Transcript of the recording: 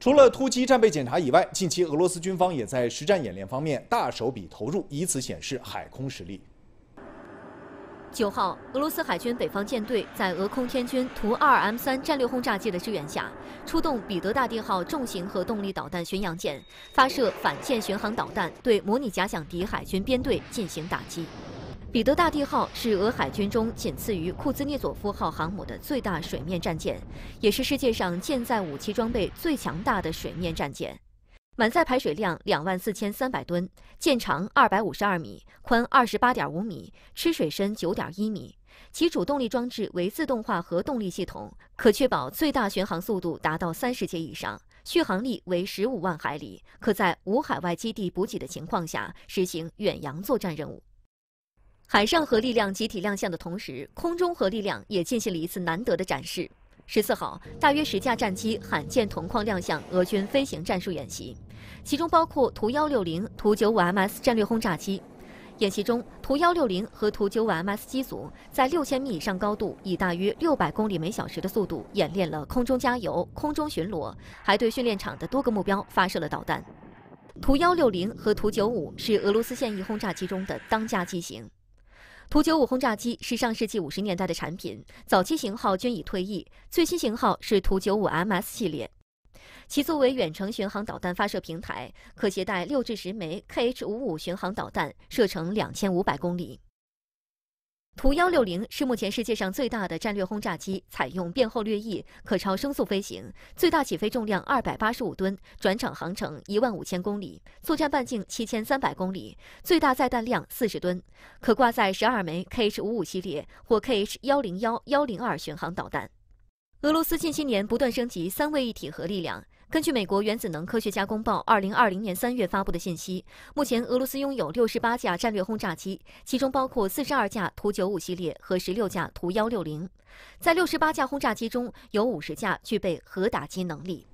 除了突击战备检查以外，近期俄罗斯军方也在实战演练方面大手笔投入，以此显示海空实力。九号，俄罗斯海军北方舰队在俄空天军图 -2M3 战略轰炸机的支援下，出动彼得大帝号重型核动力导弹巡洋舰，发射反舰巡航导弹，对模拟假想敌海军编队进行打击。彼得大帝号是俄海军中仅次于库兹涅佐夫号航母的最大水面战舰，也是世界上舰载武器装备最强大的水面战舰。满载排水量两万四千三百吨，舰长二百五十二米，宽二十八点五米，吃水深九点一米。其主动力装置为自动化核动力系统，可确保最大巡航速度达到三十节以上，续航力为十五万海里，可在无海外基地补给的情况下实行远洋作战任务。海上核力量集体亮相的同时，空中核力量也进行了一次难得的展示。十四号，大约十架战机罕见同框亮相俄军飞行战术演习，其中包括图幺六零、图九五 MS 战略轰炸机。演习中，图幺六零和图九五 MS 机组在六千米以上高度，以大约六百公里每小时的速度演练了空中加油、空中巡逻，还对训练场的多个目标发射了导弹。图幺六零和图九五是俄罗斯现役轰炸机中的当家机型。图九五轰炸机是上世纪五十年代的产品，早期型号均已退役，最新型号是图九五 MS 系列，其作为远程巡航导弹发射平台，可携带六至十枚 KH 五五巡航导弹，射程两千五百公里。图幺六零是目前世界上最大的战略轰炸机，采用变后掠翼，可超声速飞行，最大起飞重量二百八十五吨，转场航程一万五千公里，作战半径七千三百公里，最大载弹量四十吨，可挂载十二枚 Kh 五五系列或 Kh 幺零幺幺零二巡航导弹。俄罗斯近些年不断升级三位一体核力量。根据美国《原子能科学家公报》二零二零年三月发布的信息，目前俄罗斯拥有六十八架战略轰炸机，其中包括四十二架图九五系列和十六架图幺六零。在六十八架轰炸机中，有五十架具备核打击能力。